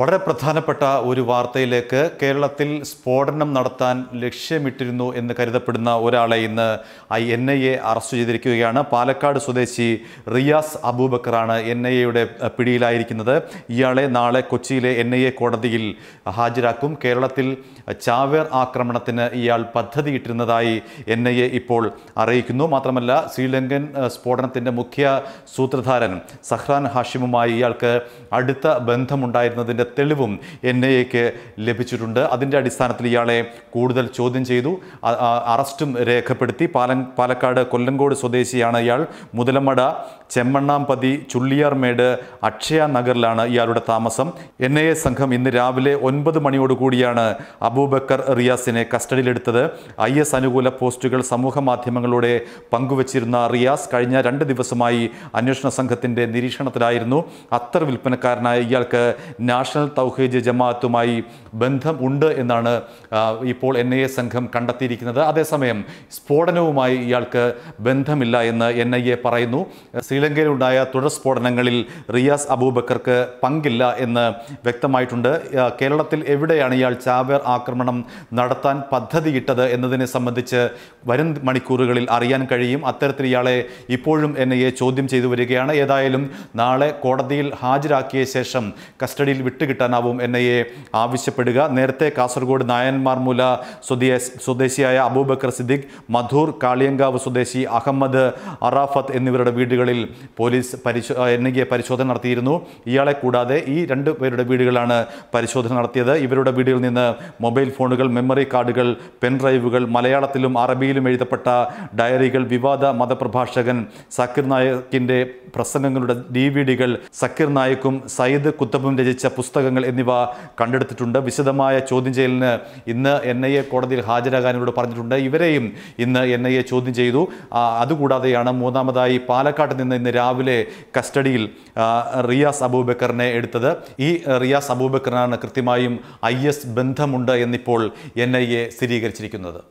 വളരെ പ്രധാനപ്പെട്ട ഒരു വാർത്തയിലേക്ക് കേരളത്തിൽ സ്ഫോടനം നടത്താൻ ലക്ഷ്യമിട്ടിരുന്നു എന്ന് കരുതപ്പെടുന്ന ഒരാളെ ഇന്ന് I N I A arrest ചെയ്തിരിക്കുകയാണ് പാലക്കാട് സ്വദേശി റിയാസ് അബൂബക്കറാണ് എൻ ഐ എയുടെ പിടിയിലായിരിക്കുന്നത് ഇയാളെ നാളെ കൊച്ചിയിലെ എൻ ഐ എ കോടതിയിൽ ഹാജരാക്കും കേരളത്തിൽ ചാവേർ ആക്രമണത്തിന് ഇയാൾ പദ്ധതിയിട്ടിരുന്നതായി എൻ ഐ എ ഇപ്പോൾ അറിയിക്കുന്നു മാത്രമല്ല ശ്രീലങ്കൻ സ്ഫോടനത്തിൻ്റെ മുഖ്യ സൂത്രധാരൻ സഹ്റാൻ ഹാഷിമുമായി ഇയാൾക്ക് അടുത്ത ബന്ധമുണ്ടായിരുന്നതിൻ്റെ തെളിവും എൻ ഐ എക്ക് ലഭിച്ചിട്ടുണ്ട് അതിൻ്റെ അടിസ്ഥാനത്തിൽ ഇയാളെ കൂടുതൽ ചോദ്യം ചെയ്തു അറസ്റ്റും രേഖപ്പെടുത്തി പാല പാലക്കാട് കൊല്ലങ്കോട് സ്വദേശിയാണ് ഇയാൾ മുതലമട ചെമ്മണ്ണാംപതി ചുള്ളിയാർമേട് അക്ഷയ നഗറിലാണ് ഇയാളുടെ താമസം എൻ ഐ എ സംഘം ഇന്ന് രാവിലെ ഒൻപത് മണിയോടുകൂടിയാണ് അബൂബക്കർ റിയാസിനെ കസ്റ്റഡിയിലെടുത്തത് ഐ എസ് അനുകൂല പോസ്റ്റുകൾ സമൂഹ മാധ്യമങ്ങളിലൂടെ പങ്കുവച്ചിരുന്ന റിയാസ് കഴിഞ്ഞ രണ്ട് ദിവസമായി അന്വേഷണ സംഘത്തിൻ്റെ നിരീക്ഷണത്തിലായിരുന്നു അത്തർ വിൽപ്പനക്കാരനായ ഇയാൾക്ക് നാഷണൽ നാഷണൽ തൗഹീദ് ജമാഅത്തുമായി ബന്ധം ഉണ്ട് എന്നാണ് ഇപ്പോൾ എൻ ഐ എ സംഘം കണ്ടെത്തിയിരിക്കുന്നത് അതേസമയം സ്ഫോടനവുമായി ഇയാൾക്ക് ബന്ധമില്ല എന്ന് എൻ ഐ എ പറയുന്നു ശ്രീലങ്കയിലുണ്ടായ തുടർ സ്ഫോടനങ്ങളിൽ റിയാസ് അബൂബക്കർക്ക് പങ്കില്ല എന്ന് വ്യക്തമായിട്ടുണ്ട് കേരളത്തിൽ എവിടെയാണ് ഇയാൾ ചാവേർ ആക്രമണം നടത്താൻ പദ്ധതിയിട്ടത് എന്നതിനെ സംബന്ധിച്ച് വരും മണിക്കൂറുകളിൽ അറിയാൻ കഴിയും അത്തരത്തിൽ ഇയാളെ ഇപ്പോഴും എൻ ഐ എ ചോദ്യം ചെയ്തു വരികയാണ് ഏതായാലും നാളെ കോടതിയിൽ ഹാജരാക്കിയ ശേഷം കസ്റ്റഡിയിൽ വിട്ടു വിട്ടുകിട്ടാനാവും എൻ ഐ എ ആവശ്യപ്പെടുക നേരത്തെ കാസർഗോഡ് നായന്മാർമൂല സ്വദേശ സ്വദേശിയായ അബൂബക്കർ സിദ്ദിഖ് മധൂർ കാളിയങ്കാവ് സ്വദേശി അഹമ്മദ് അറാഫത്ത് എന്നിവരുടെ വീടുകളിൽ പോലീസ് പരിശോ എൻ ഐ എ പരിശോധന നടത്തിയിരുന്നു ഇയാളെ കൂടാതെ ഈ രണ്ട് പേരുടെ വീടുകളാണ് പരിശോധന നടത്തിയത് ഇവരുടെ വീടുകളിൽ നിന്ന് മൊബൈൽ ഫോണുകൾ മെമ്മറി കാർഡുകൾ പെൻഡ്രൈവുകൾ മലയാളത്തിലും അറബിയിലും എഴുതപ്പെട്ട ഡയറികൾ വിവാദ മതപ്രഭാഷകൻ സക്കീർ നായക്കിൻ്റെ പ്രസംഗങ്ങളുടെ ഡി വി ഡികൾ സക്കീർ നായക്കും സയ്യിദ് കുത്തബും രചിച്ച പുസ്തകം പുസ്തകങ്ങൾ എന്നിവ കണ്ടെടുത്തിട്ടുണ്ട് വിശദമായ ചോദ്യം ചെയ്യലിന് ഇന്ന് എൻ ഐ എ കോടതിയിൽ ഹാജരാകാനോട് പറഞ്ഞിട്ടുണ്ട് ഇവരെയും ഇന്ന് എൻ ഐ എ ചോദ്യം ചെയ്തു അതുകൂടാതെയാണ് മൂന്നാമതായി പാലക്കാട്ട് നിന്ന് ഇന്ന് രാവിലെ കസ്റ്റഡിയിൽ റിയാസ് അബൂബക്കറിനെ എടുത്തത് ഈ റിയാസ് അബൂബക്കറിനാണ് കൃത്യമായും ഐ എസ് ബന്ധമുണ്ട് എന്നിപ്പോൾ എൻ ഐ എ സ്ഥിരീകരിച്ചിരിക്കുന്നത്